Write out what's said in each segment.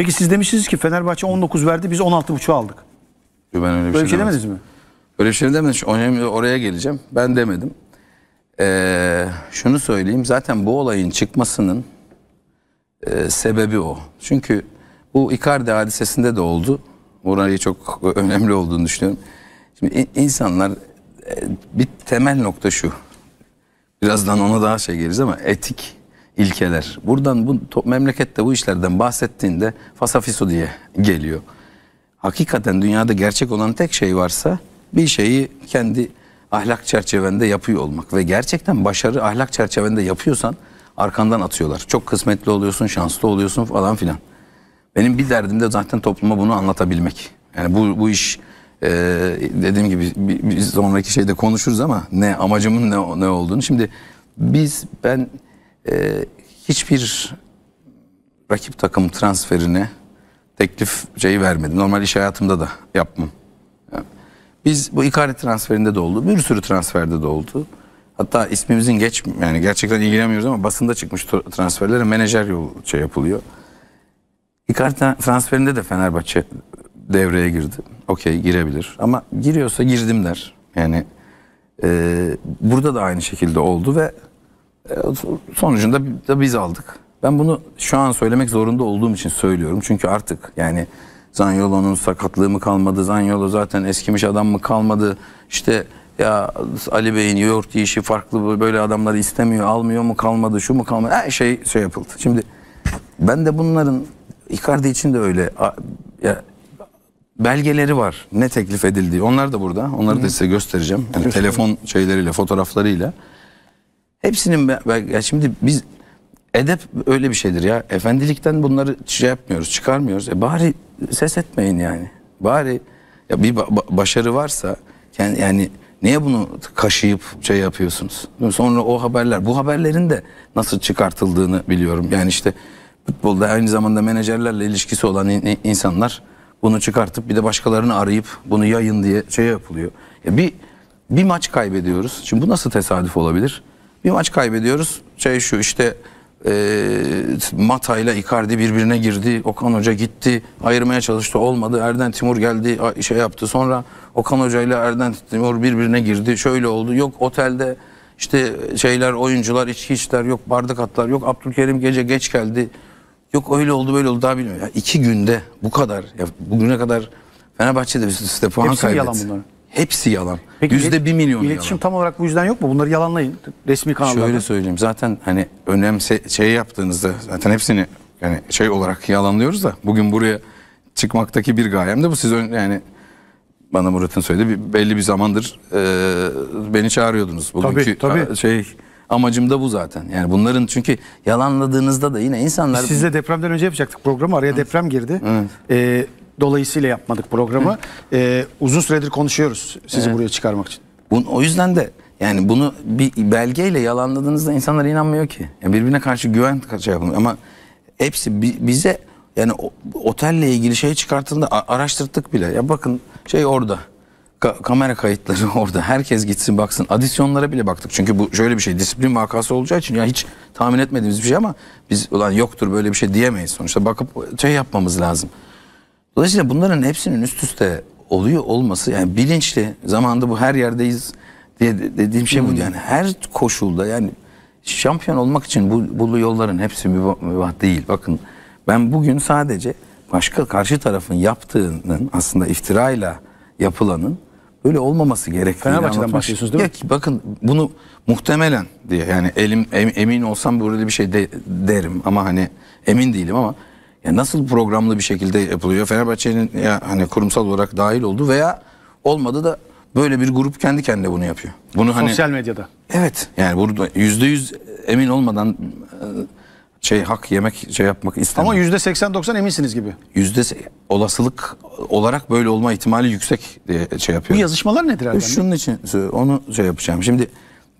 Peki siz demişsiniz ki Fenerbahçe 19 verdi biz 16.5'u aldık. Ben öyle bir Böyle şey, şey demediniz mi? Öyle bir şey demedim. Önemli oraya geleceğim. Ben demedim. Ee, şunu söyleyeyim. Zaten bu olayın çıkmasının e, sebebi o. Çünkü bu Icardi hadisesinde de oldu. Burayı çok önemli olduğunu düşünüyorum. Şimdi insanlar e, bir temel nokta şu. Birazdan ona daha şey geliriz ama etik ilkeler. Buradan bu memlekette bu işlerden bahsettiğinde fasafiso diye geliyor. Hakikaten dünyada gerçek olan tek şey varsa bir şeyi kendi ahlak çerçevende yapıyor olmak ve gerçekten başarı ahlak çerçevende yapıyorsan arkandan atıyorlar. Çok kısmetli oluyorsun, şanslı oluyorsun falan filan. Benim bir derdim de zaten topluma bunu anlatabilmek. Yani bu, bu iş e, dediğim gibi bir, sonraki şeyde konuşuruz ama ne amacımın ne, ne olduğunu. Şimdi biz ben e, hiçbir rakip takım transferine teklif şeyi vermedi. Normal iş hayatımda da yapmam. biz bu Icardi transferinde de oldu. Bir sürü transferde de oldu. Hatta ismimizin geç yani gerçekten ilgilenmiyoruz ama basında çıkmış transferlere menajer yol şey yapılıyor. Icardi transferinde de Fenerbahçe devreye girdi. Okey girebilir ama giriyorsa girdim der. Yani e, burada da aynı şekilde oldu ve e, sonucunda da biz aldık. Ben bunu şu an söylemek zorunda olduğum için söylüyorum. Çünkü artık yani Zanyolo'nun sakatlığı mı kalmadı? Zanyolo zaten eskimiş adam mı kalmadı? İşte ya Ali Bey'in yoğurt işi farklı böyle adamları istemiyor, almıyor mu kalmadı, şu mu kalmadı? Her şey şey yapıldı. Şimdi ben de bunların Icardi için de öyle ya, belgeleri var. Ne teklif edildiği. Onlar da burada. Onları da size göstereceğim. Yani telefon şeyleriyle, fotoğraflarıyla. Hepsinin şimdi biz edep öyle bir şeydir ya. Efendilikten bunları şey yapmıyoruz, çıkarmıyoruz. E bari ses etmeyin yani. Bari ya bir başarı varsa yani, yani niye bunu kaşıyıp şey yapıyorsunuz? Sonra o haberler, bu haberlerin de nasıl çıkartıldığını biliyorum. Yani işte futbolda aynı zamanda menajerlerle ilişkisi olan in insanlar bunu çıkartıp bir de başkalarını arayıp bunu yayın diye şey yapılıyor. Ya bir bir maç kaybediyoruz. Şimdi bu nasıl tesadüf olabilir? Bir maç kaybediyoruz. Şey şu işte e, Mata ile Icardi birbirine girdi. Okan Hoca gitti. Ayırmaya çalıştı. Olmadı. Erden Timur geldi. Şey yaptı. Sonra Okan Hoca ile Erden Timur birbirine girdi. Şöyle oldu. Yok otelde işte şeyler oyuncular içki içler. Yok bardak atlar. Yok Abdülkerim gece geç geldi. Yok öyle oldu böyle oldu daha bilmiyorum. Ya iki günde bu kadar. Ya bugüne kadar Fenerbahçe'de işte puan Hepsi kaybetti. Hepsi yalan bunların. Hepsi yalan. Peki, Yüzde bir milyon yalan. İletişim tam olarak bu yüzden yok mu? Bunları yalanlayın resmi kanallarda. Şöyle söyleyeyim zaten hani önemse şey yaptığınızda zaten hepsini yani şey olarak yalanlıyoruz da bugün buraya çıkmaktaki bir gayem de bu. Siz yani bana Murat'ın söyledi bir, belli bir zamandır e, beni çağırıyordunuz. Bugünkü tabii, tabii. şey amacım da bu zaten. Yani bunların çünkü yalanladığınızda da yine insanlar... Biz sizle depremden önce yapacaktık programı. Araya Hı. deprem girdi. Hı. Dolayısıyla yapmadık programı. Ee, uzun süredir konuşuyoruz sizi evet. buraya çıkarmak için. Bun, o yüzden de yani bunu bir belgeyle yalanladığınızda insanlar inanmıyor ki. Yani birbirine karşı güven şey yapılmıyor. Ama hepsi bi, bize yani otelle ilgili şey çıkarttığında araştırdık bile. Ya bakın şey orada. Ka- kamera kayıtları orada. Herkes gitsin baksın. Adisyonlara bile baktık. Çünkü bu şöyle bir şey disiplin vakası olacağı için ya hiç tahmin etmediğimiz bir şey ama biz ulan yoktur böyle bir şey diyemeyiz sonuçta. Bakıp şey yapmamız lazım. Dolayısıyla bunların hepsinin üst üste oluyor olması yani bilinçli zamanda bu her yerdeyiz diye dediğim şey bu yani her koşulda yani şampiyon olmak için bu, bu yolların hepsi mübah, mübah değil. Bakın ben bugün sadece başka karşı tarafın yaptığının aslında iftirayla yapılanın böyle olmaması gerektiğini Fenerbahçe'den başlıyorsunuz değil mi? Ya, bakın bunu muhtemelen diye yani elim em, emin olsam böyle bir şey de, derim ama hani emin değilim ama ya nasıl programlı bir şekilde yapılıyor? Fenerbahçe'nin ya hani kurumsal olarak dahil oldu veya olmadı da böyle bir grup kendi kendine bunu yapıyor. Bunu hani sosyal medyada. Evet. Yani burada %100 emin olmadan e, şey hak yemek şey yapmak istemiyorum. Ama %80-90 eminsiniz gibi. Yüzde olasılık olarak böyle olma ihtimali yüksek diye şey yapıyor. Bu yazışmalar nedir e, herhalde? Şunun için e, onu şey yapacağım. Şimdi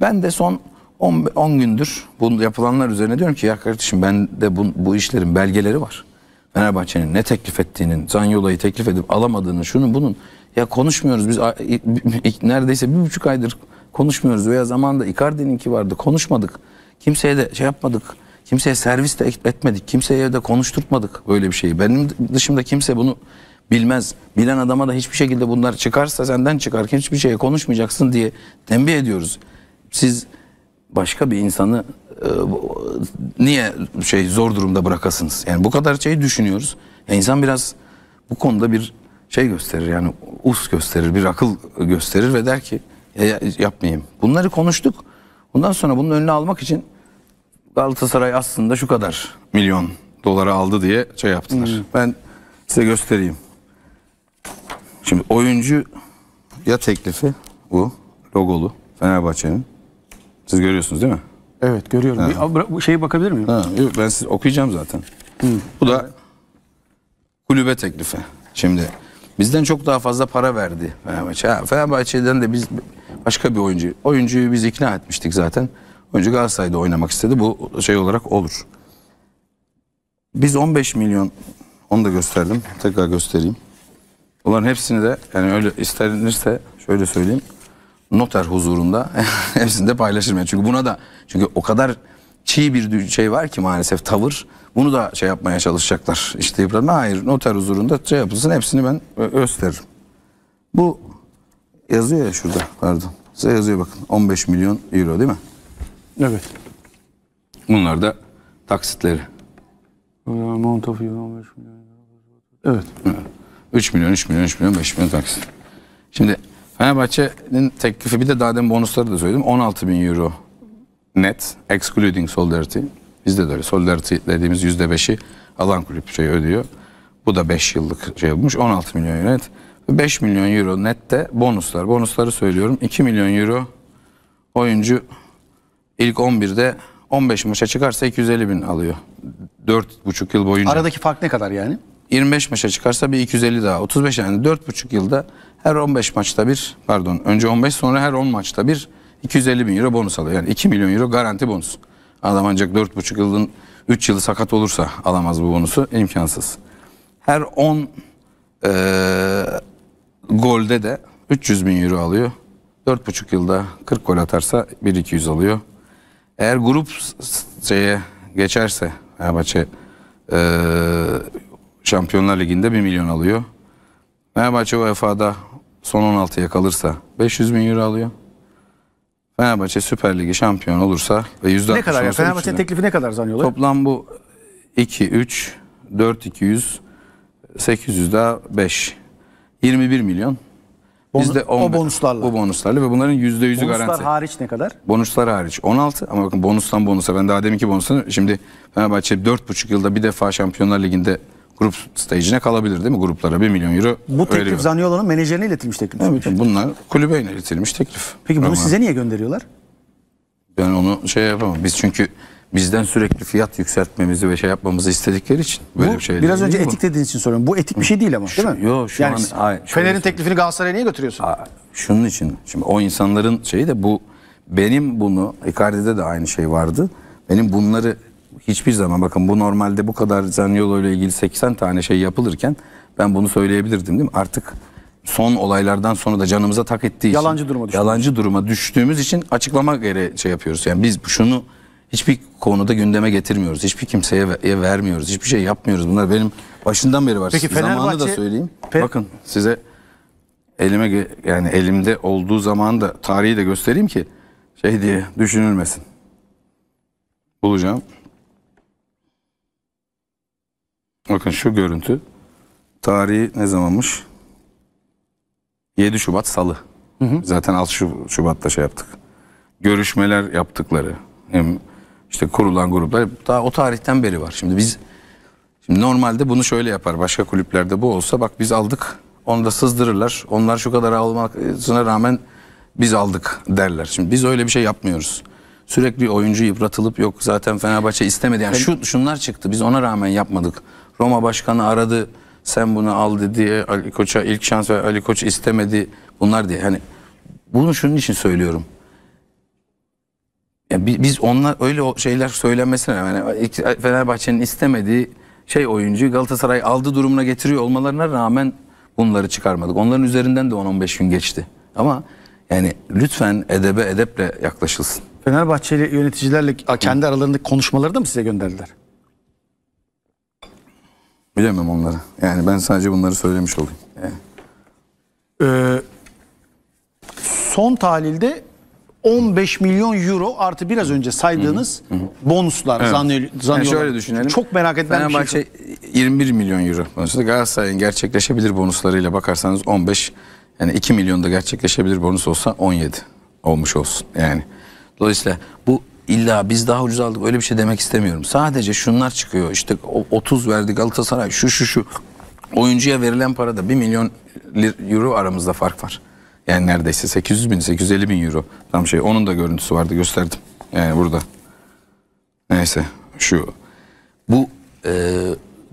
ben de son 10 gündür bu yapılanlar üzerine diyorum ki ya kardeşim ben de bu, bu işlerin belgeleri var. Fenerbahçe'nin ne teklif ettiğinin, Zanyola'yı teklif edip alamadığını, şunun bunun ya konuşmuyoruz biz neredeyse bir buçuk aydır konuşmuyoruz veya zamanda ki vardı konuşmadık. Kimseye de şey yapmadık. Kimseye servis de etmedik. Kimseye de konuşturtmadık böyle bir şeyi. Benim dışımda kimse bunu bilmez. Bilen adama da hiçbir şekilde bunlar çıkarsa senden çıkar. Hiçbir şeye konuşmayacaksın diye tembih ediyoruz. Siz başka bir insanı e, niye şey zor durumda bırakasınız? Yani bu kadar şey düşünüyoruz. Ya e, insan biraz bu konuda bir şey gösterir yani us gösterir, bir akıl gösterir ve der ki ya, yapmayayım. Bunları konuştuk. Bundan sonra bunun önüne almak için Galatasaray aslında şu kadar milyon dolara aldı diye şey yaptılar. Hmm. Ben size göstereyim. Şimdi oyuncu ya teklifi bu logolu Fenerbahçe'nin. Siz görüyorsunuz değil mi? Evet görüyorum. Ha. Bir, şeye bakabilir miyim? Ha, yok, ben siz okuyacağım zaten. Hı. Bu da kulübe teklifi. Şimdi bizden çok daha fazla para verdi Fenerbahçe. Fenerbahçe'den de biz başka bir oyuncu. Oyuncuyu biz ikna etmiştik zaten. Oyuncu Galatasaray'da oynamak istedi. Bu şey olarak olur. Biz 15 milyon onu da gösterdim. Tekrar göstereyim. Bunların hepsini de yani öyle istenirse şöyle söyleyeyim noter huzurunda hepsini de paylaşırım. Yani çünkü buna da çünkü o kadar çiğ bir şey var ki maalesef tavır. Bunu da şey yapmaya çalışacaklar. İşte İbrahim hayır noter huzurunda şey yapılsın hepsini ben gösteririm. Bu yazıyor ya şurada pardon. Size yazıyor bakın 15 milyon euro değil mi? Evet. Bunlar da taksitleri. Amount of 15 milyon. Evet. 3 milyon 3 milyon 3 milyon 5 milyon taksit. Şimdi Fenerbahçe'nin teklifi bir de daha demin bonusları da söyledim. 16 bin euro net excluding solidarity. Bizde de öyle solidarity dediğimiz %5'i alan kulüp şey ödüyor. Bu da 5 yıllık şey olmuş 16 milyon euro net. 5 milyon euro net de bonuslar. Bonusları söylüyorum. 2 milyon euro oyuncu ilk 11'de 15 maça çıkarsa 250 bin alıyor. 4,5 yıl boyunca. Aradaki fark ne kadar yani? 25 maça çıkarsa bir 250 daha. 35 yani 4,5 yılda her 15 maçta bir pardon önce 15 sonra her 10 maçta bir 250 bin euro bonus alıyor. Yani 2 milyon euro garanti bonus. Adam ancak 4,5 yılın 3 yılı sakat olursa alamaz bu bonusu imkansız. Her 10 e, golde de 300 bin euro alıyor. 4,5 yılda 40 gol atarsa 1-200 alıyor. Eğer grup şeye geçerse Fenerbahçe e, Şampiyonlar Ligi'nde 1 milyon alıyor. Fenerbahçe UEFA'da son 16'ya kalırsa 500 bin euro alıyor. Fenerbahçe Süper Ligi şampiyon olursa ve yüzde Ne kadar ya? Fenerbahçe'nin teklifi ne kadar zanıyorlar? Toplam bu 2, 3, 4, 200, 800 daha 5. 21 milyon. Bon, Bizde 10, o bonuslarla. Bu bonuslarla ve bunların %100'ü Bonuslar garanti. Bonuslar hariç ne kadar? Bonuslar hariç 16 ama bakın bonustan bonusa ben daha deminki bonustan şimdi Fenerbahçe 4,5 yılda bir defa Şampiyonlar Ligi'nde grup stage'ine kalabilir değil mi? Gruplara 1 milyon euro Bu teklif veriyor. Zaniolo'nun menajerine iletilmiş teklif. Evet, bunlar kulübe iletilmiş teklif. Peki bunu Ama size niye gönderiyorlar? Ben onu şey yapamam. Biz çünkü bizden sürekli fiyat yükseltmemizi ve şey yapmamızı istedikleri için böyle bu, bir şey. Biraz önce etik dediğiniz için soruyorum. Bu etik bir şey değil ama değil mi? Yo şu yani, an. Hayır, Fener'in şey- teklifini Galatasaray'a niye götürüyorsun? Aa, şunun için. Şimdi o insanların şeyi de bu benim bunu Icardi'de de aynı şey vardı. Benim bunları hiçbir zaman bakın bu normalde bu kadar Zaniolo ile ilgili 80 tane şey yapılırken ben bunu söyleyebilirdim değil mi? Artık son olaylardan sonra da canımıza tak ettiği yalancı için duruma düştüm. yalancı duruma düştüğümüz için açıklama gereği şey yapıyoruz. Yani biz şunu hiçbir konuda gündeme getirmiyoruz. Hiçbir kimseye ver- vermiyoruz. Hiçbir şey yapmıyoruz. Bunlar benim başından beri var. Peki Zamanı da söyleyeyim. Pe- Bakın size elime yani elimde olduğu zaman da tarihi de göstereyim ki şey diye düşünülmesin. Bulacağım. Bakın şu görüntü. Tarihi ne zamanmış? 7 Şubat Salı. Hı hı. Zaten 6 Şubat'ta şey yaptık. Görüşmeler yaptıkları. Hem işte kurulan gruplar daha o tarihten beri var. Şimdi biz şimdi normalde bunu şöyle yapar. Başka kulüplerde bu olsa bak biz aldık. Onu da sızdırırlar. Onlar şu kadar almasına rağmen biz aldık derler. Şimdi biz öyle bir şey yapmıyoruz. Sürekli oyuncu yıpratılıp yok zaten Fenerbahçe istemedi. Yani şu şunlar çıktı. Biz ona rağmen yapmadık. Roma başkanı aradı. Sen bunu al dedi. E, Ali Koç'a ilk şans ve Ali Koç istemedi. Bunlar diye. Hani bunu şunun için söylüyorum. Yani biz onlar öyle şeyler söylenmesine rağmen yani e, Fenerbahçe'nin istemediği şey oyuncuyu Galatasaray aldı durumuna getiriyor olmalarına rağmen bunları çıkarmadık. Onların üzerinden de 10-15 gün geçti. Ama yani lütfen edebe edeple yaklaşılsın. Fenerbahçeli yöneticilerle kendi aralarındaki konuşmaları da mı size gönderdiler? Bilemem onları. Yani ben sadece bunları söylemiş olayım. Yani. Ee, son tahlilde 15 milyon euro artı biraz önce saydığınız hı hı. hı. bonuslar evet. zanıyor, zanıyorlar. Yani şöyle düşünelim. Çok merak edilen şey Fenerbahçe şey. 21 milyon euro bonusu. Galatasaray'ın gerçekleşebilir bonuslarıyla bakarsanız 15 yani 2 da gerçekleşebilir bonus olsa 17 olmuş olsun. Yani Dolayısıyla bu illa biz daha ucuz aldık öyle bir şey demek istemiyorum. Sadece şunlar çıkıyor işte 30 verdi Galatasaray şu şu şu. Oyuncuya verilen parada 1 milyon euro aramızda fark var. Yani neredeyse 800 bin 850 bin euro. Tam şey onun da görüntüsü vardı gösterdim. Yani burada. Neyse şu. Bu e,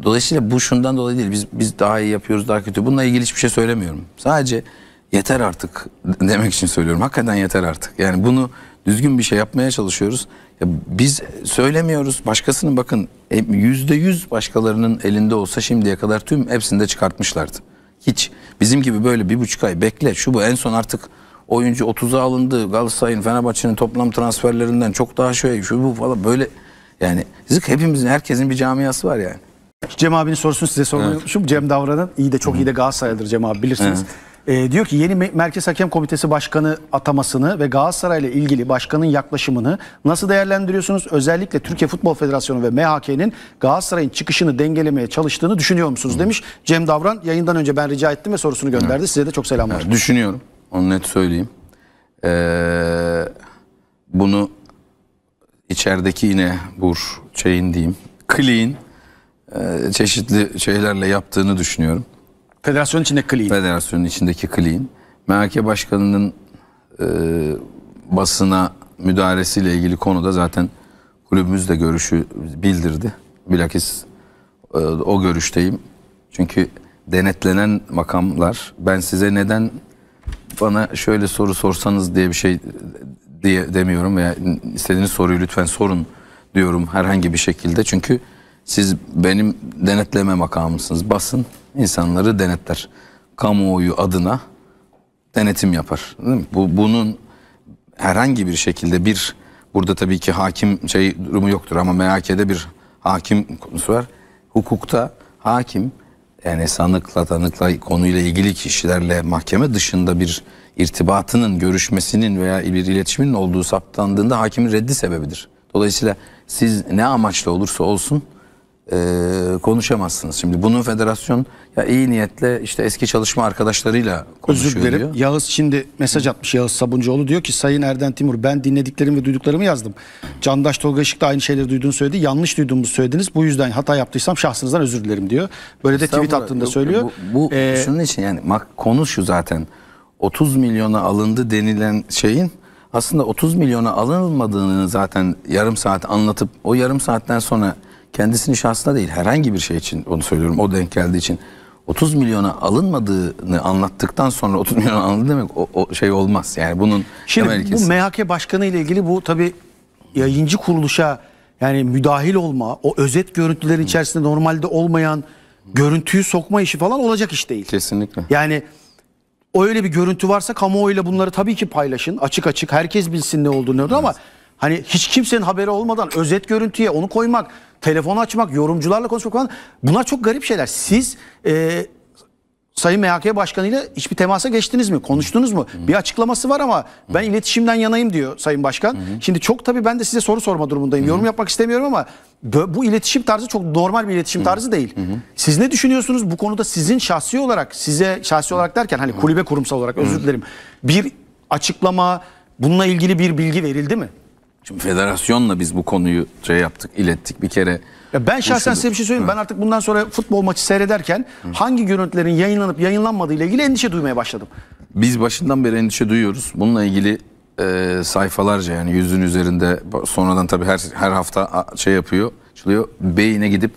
dolayısıyla bu şundan dolayı değil. Biz biz daha iyi yapıyoruz daha kötü. Bununla ilgili hiçbir şey söylemiyorum. Sadece yeter artık demek için söylüyorum. Hakikaten yeter artık. Yani bunu düzgün bir şey yapmaya çalışıyoruz. Ya biz söylemiyoruz. Başkasının bakın e, yüzde yüz başkalarının elinde olsa şimdiye kadar tüm hepsinde çıkartmışlardı. Hiç. Bizim gibi böyle bir buçuk ay bekle şu bu en son artık oyuncu 30'a alındı. Galatasaray'ın Fenerbahçe'nin toplam transferlerinden çok daha şey şu bu falan böyle yani zık hepimizin herkesin bir camiası var yani. Cem abinin sorusunu size sormayı evet. Cem Davran'ın iyi de çok Hı. iyi de Galatasaraylıdır Cem abi bilirsiniz. Hı. E, diyor ki yeni Merkez Hakem Komitesi Başkanı atamasını ve Galatasaray ile ilgili başkanın yaklaşımını nasıl değerlendiriyorsunuz? Özellikle Türkiye Futbol Federasyonu ve MHK'nin Galatasaray'ın çıkışını dengelemeye çalıştığını düşünüyor musunuz Hı. demiş. Cem Davran yayından önce ben rica ettim ve sorusunu gönderdi. Evet. Size de çok selamlar. Evet, düşünüyorum. Onu net söyleyeyim. Ee, bunu içerideki yine bur çeyin diyeyim. Clean e, çeşitli şeylerle yaptığını düşünüyorum. Federasyon içindeki kliğin. Federasyonun içindeki kliğin. MHK Başkanı'nın e, basına müdahalesiyle ilgili konuda zaten kulübümüz de görüşü bildirdi. Bilakis e, o görüşteyim. Çünkü denetlenen makamlar ben size neden bana şöyle soru sorsanız diye bir şey diye demiyorum veya istediğiniz soruyu lütfen sorun diyorum herhangi bir şekilde. Çünkü siz benim denetleme makamımsınız. Basın insanları denetler. Kamuoyu adına denetim yapar. Değil mi? Bu, bunun herhangi bir şekilde bir burada tabii ki hakim şey durumu yoktur ama MHK'de bir hakim konusu var. Hukukta hakim yani sanıkla tanıkla konuyla ilgili kişilerle mahkeme dışında bir irtibatının, görüşmesinin veya bir iletişimin olduğu saptandığında hakimin reddi sebebidir. Dolayısıyla siz ne amaçla olursa olsun e, konuşamazsınız. Şimdi bunun federasyon ya iyi niyetle işte eski çalışma arkadaşlarıyla konuşuyor Özür dilerim. Diyor. Yağız şimdi mesaj atmış Yağız Sabuncuoğlu diyor ki Sayın Erden Timur ben dinlediklerim ve duyduklarımı yazdım. Candaş Tolga Işık da aynı şeyleri duyduğunu söyledi. Yanlış duyduğumu söylediniz. Bu yüzden hata yaptıysam şahsınızdan özür dilerim diyor. Böyle de tweet attığında yok, söylüyor. Bu, bu ee, şunun için yani konu şu zaten 30 milyona alındı denilen şeyin aslında 30 milyona alınmadığını zaten yarım saat anlatıp o yarım saatten sonra kendisini şahsına değil herhangi bir şey için onu söylüyorum o denk geldiği için 30 milyona alınmadığını anlattıktan sonra 30 milyona alındı demek o, o şey olmaz. Yani bunun Şimdi temel bu MHK Başkanı ile ilgili bu tabi yayıncı kuruluşa yani müdahil olma, o özet görüntülerin içerisinde normalde olmayan görüntüyü sokma işi falan olacak iş değil. Kesinlikle. Yani öyle bir görüntü varsa kamuoyuyla bunları tabii ki paylaşın. Açık açık herkes bilsin ne olduğunu evet. ama hani hiç kimsenin haberi olmadan özet görüntüye onu koymak telefon açmak, yorumcularla konuşmak falan bunlar çok garip şeyler. Siz e, Sayın MHK Başkanı ile hiçbir temasa geçtiniz mi? Konuştunuz mu? Hı. Bir açıklaması var ama ben Hı. iletişimden yanayım diyor Sayın Başkan. Hı. Şimdi çok tabii ben de size soru sorma durumundayım. Hı. Yorum yapmak istemiyorum ama bu iletişim tarzı çok normal bir iletişim Hı. tarzı değil. Hı. Siz ne düşünüyorsunuz bu konuda sizin şahsi olarak size şahsi olarak derken hani kulübe kurumsal olarak özür dilerim. Bir açıklama bununla ilgili bir bilgi verildi mi? Şimdi federasyonla biz bu konuyu şey yaptık, ilettik bir kere. Ya ben şahsen Uşadık. size bir şey söyleyeyim. Hı. Ben artık bundan sonra futbol maçı seyrederken Hı. hangi görüntülerin yayınlanıp yayınlanmadığı ile ilgili endişe duymaya başladım. Biz başından beri endişe duyuyoruz. Bununla ilgili e, sayfalarca yani yüzün üzerinde sonradan tabii her her hafta şey yapıyor. Açılıyor. Beyine gidip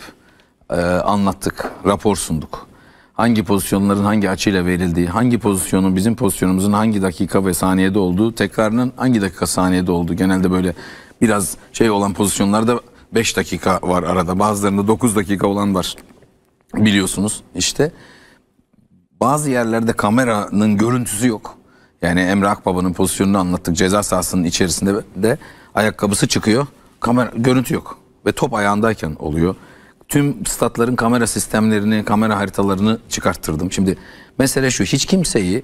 e, anlattık, rapor sunduk hangi pozisyonların hangi açıyla verildiği, hangi pozisyonun bizim pozisyonumuzun hangi dakika ve saniyede olduğu, tekrarının hangi dakika saniyede olduğu. Genelde böyle biraz şey olan pozisyonlarda 5 dakika var arada. Bazılarında 9 dakika olan var. Biliyorsunuz işte. Bazı yerlerde kameranın görüntüsü yok. Yani Emre Akbaba'nın pozisyonunu anlattık. Ceza sahasının içerisinde de ayakkabısı çıkıyor. Kamera görüntü yok ve top ayağındayken oluyor tüm statların kamera sistemlerini, kamera haritalarını çıkarttırdım. Şimdi mesele şu, hiç kimseyi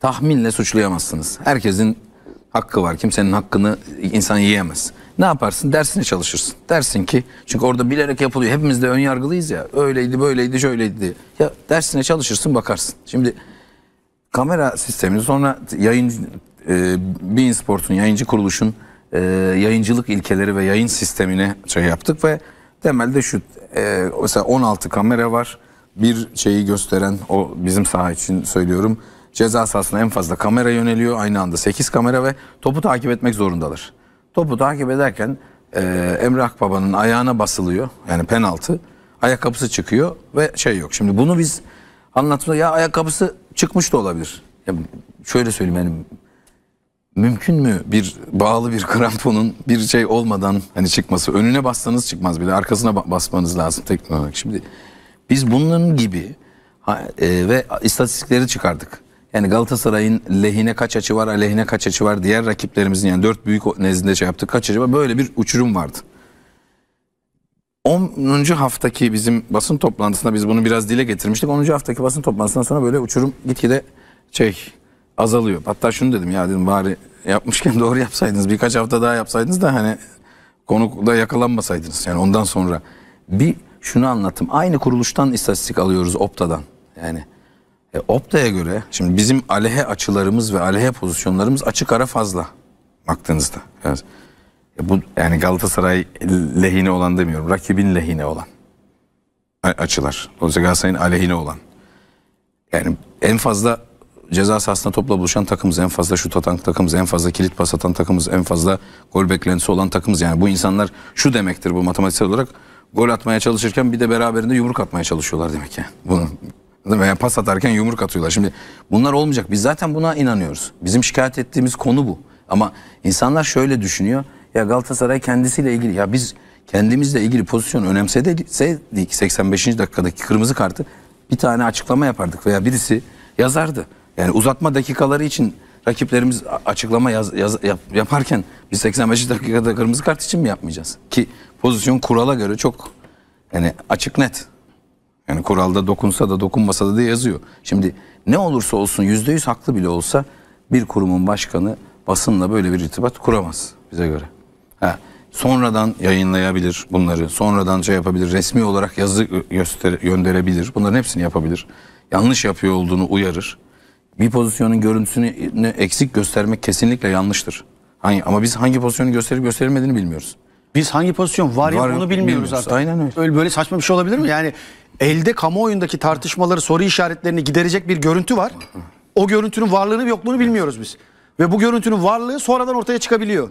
tahminle suçlayamazsınız. Herkesin hakkı var. Kimsenin hakkını insan yiyemez. Ne yaparsın? Dersine çalışırsın. Dersin ki çünkü orada bilerek yapılıyor. Hepimiz de ön yargılıyız ya. Öyleydi, böyleydi, şöyleydi Ya dersine çalışırsın, bakarsın. Şimdi kamera sistemini sonra yayın e, Bein Sport'un yayıncı kuruluşun e, yayıncılık ilkeleri ve yayın sistemine şey yaptık ve Temelde şu e, mesela 16 kamera var. Bir şeyi gösteren o bizim saha için söylüyorum. Ceza sahasına en fazla kamera yöneliyor. Aynı anda 8 kamera ve topu takip etmek zorundalar. Topu takip ederken e, Emrah Baba'nın ayağına basılıyor. Yani penaltı. Ayakkabısı çıkıyor ve şey yok. Şimdi bunu biz anlatma ya ayakkabısı çıkmış da olabilir. Ya şöyle söyleyeyim yani mümkün mü bir bağlı bir kramponun bir şey olmadan hani çıkması? Önüne bassanız çıkmaz bile arkasına basmanız lazım teknik olarak. Şimdi biz bunun gibi e, ve istatistikleri çıkardık. Yani Galatasaray'ın lehine kaç açı var, aleyhine kaç açı var, diğer rakiplerimizin yani dört büyük nezdinde şey yaptık kaç açı var böyle bir uçurum vardı. 10. haftaki bizim basın toplantısında biz bunu biraz dile getirmiştik. 10. haftaki basın toplantısından sonra böyle uçurum gitgide şey azalıyor. Hatta şunu dedim ya dedim bari yapmışken doğru yapsaydınız. Birkaç hafta daha yapsaydınız da hani konuda yakalanmasaydınız. Yani ondan sonra bir şunu anlattım. Aynı kuruluştan istatistik alıyoruz Opta'dan. Yani e, Opta'ya göre şimdi bizim alehe açılarımız ve alehe pozisyonlarımız açık ara fazla baktığınızda. Yani, e, bu yani Galatasaray lehine olan demiyorum. Rakibin lehine olan açılar. Dolayısıyla Galatasaray'ın aleyhine olan. Yani en fazla ceza sahasında topla buluşan takımız. En fazla şut atan takımız. En fazla kilit pas atan takımız. En fazla gol beklentisi olan takımız. Yani bu insanlar şu demektir bu matematiksel olarak. Gol atmaya çalışırken bir de beraberinde yumruk atmaya çalışıyorlar demek yani. Bunu veya pas atarken yumruk atıyorlar. Şimdi bunlar olmayacak. Biz zaten buna inanıyoruz. Bizim şikayet ettiğimiz konu bu. Ama insanlar şöyle düşünüyor. Ya Galatasaray kendisiyle ilgili ya biz kendimizle ilgili pozisyonu önemseseydik 85. dakikadaki kırmızı kartı bir tane açıklama yapardık veya birisi yazardı. Yani uzatma dakikaları için rakiplerimiz açıklama yaz, yaz, yap, yaparken biz 85 dakikada kırmızı kart için mi yapmayacağız? Ki pozisyon kurala göre çok yani açık net. Yani kuralda dokunsa da dokunmasa da diye yazıyor. Şimdi ne olursa olsun %100 haklı bile olsa bir kurumun başkanı basınla böyle bir irtibat kuramaz bize göre. Ha, sonradan yayınlayabilir bunları. Sonradan şey yapabilir. Resmi olarak yazı göster gönderebilir. Bunların hepsini yapabilir. Yanlış yapıyor olduğunu uyarır bir pozisyonun görüntüsünü eksik göstermek kesinlikle yanlıştır. Hani ama biz hangi pozisyonu gösterip göstermediğini bilmiyoruz. Biz hangi pozisyon var, var ya onu bilmiyoruz, bilmiyoruz artık. Aynen öyle. Öyle böyle saçma bir şey olabilir mi? Yani elde kamuoyundaki tartışmaları, soru işaretlerini giderecek bir görüntü var. O görüntünün varlığını yokluğunu bilmiyoruz biz. Ve bu görüntünün varlığı sonradan ortaya çıkabiliyor.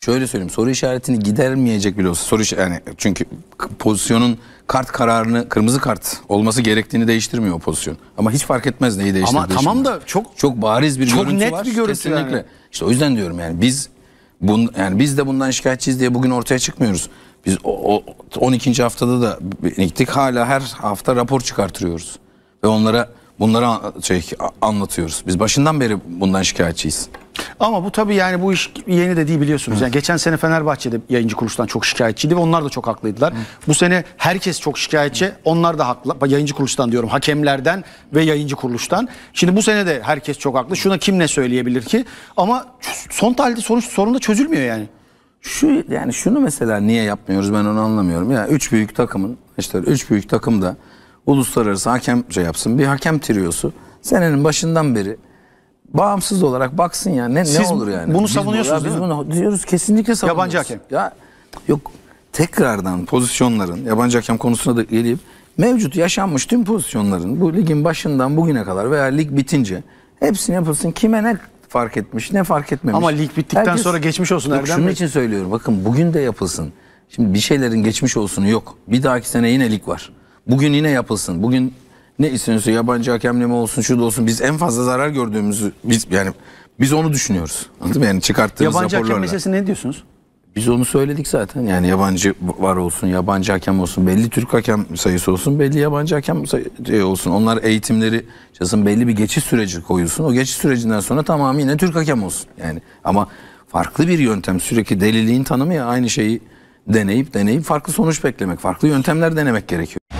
Şöyle söyleyeyim soru işaretini gidermeyecek bile olsa soru yani çünkü pozisyonun kart kararını kırmızı kart olması gerektiğini değiştirmiyor o pozisyon. Ama hiç fark etmez neyi değiştirdiğini. Ama tamam da çok çok bariz bir çok görüntü net var. bir görüntü kesinlikle. Yani. İşte o yüzden diyorum yani biz bun, yani biz de bundan şikayetçiyiz diye bugün ortaya çıkmıyoruz. Biz o, o 12. haftada da gittik hala her hafta rapor çıkartıyoruz ve onlara bunları şey anlatıyoruz. Biz başından beri bundan şikayetçiyiz. Ama bu tabii yani bu iş yeni de değil biliyorsunuz. Yani geçen sene Fenerbahçe'de yayıncı kuruluştan çok şikayetçiydi ve onlar da çok haklıydılar. Bu sene herkes çok şikayetçi. Onlar da haklı. Yayıncı kuruluştan diyorum. Hakemlerden ve yayıncı kuruluştan. Şimdi bu sene de herkes çok haklı. Şuna kim ne söyleyebilir ki? Ama son talihli sonuç sorun da çözülmüyor yani. Şu yani şunu mesela niye yapmıyoruz ben onu anlamıyorum. Ya üç büyük takımın işte üç büyük takım da uluslararası hakemce yapsın bir hakem triyosu senenin başından beri bağımsız olarak baksın ya ne, Siz ne olur yani. bunu Biz savunuyorsunuz ya, değil biz bunu diyoruz kesinlikle savunuyoruz. Yabancı hakem. Ya yok tekrardan pozisyonların yabancı hakem konusuna da gelip mevcut yaşanmış tüm pozisyonların bu ligin başından bugüne kadar veya lig bitince hepsini yapılsın. Kime ne fark etmiş ne fark etmemiş. Ama lig bittikten Herkes, sonra geçmiş olsun Erdem Şunun Bey. için söylüyorum bakın bugün de yapılsın. Şimdi bir şeylerin geçmiş olsun yok. Bir dahaki sene yine lig var. Bugün yine yapılsın. Bugün ne istenirse yabancı hakemleme olsun şu da olsun biz en fazla zarar gördüğümüzü biz yani biz onu düşünüyoruz. Anladın mı? Yani çıkarttığımız yabancı raporlarla. hakem meselesi ne diyorsunuz? Biz onu söyledik zaten. Yani yabancı var olsun, yabancı hakem olsun, belli Türk hakem sayısı olsun, belli yabancı hakem sayısı şey olsun. Onlar eğitimleri çasın belli bir geçiş süreci koyulsun. O geçiş sürecinden sonra tamamı yine Türk hakem olsun. Yani ama farklı bir yöntem sürekli deliliğin tanımı ya aynı şeyi deneyip deneyip farklı sonuç beklemek, farklı yöntemler denemek gerekiyor.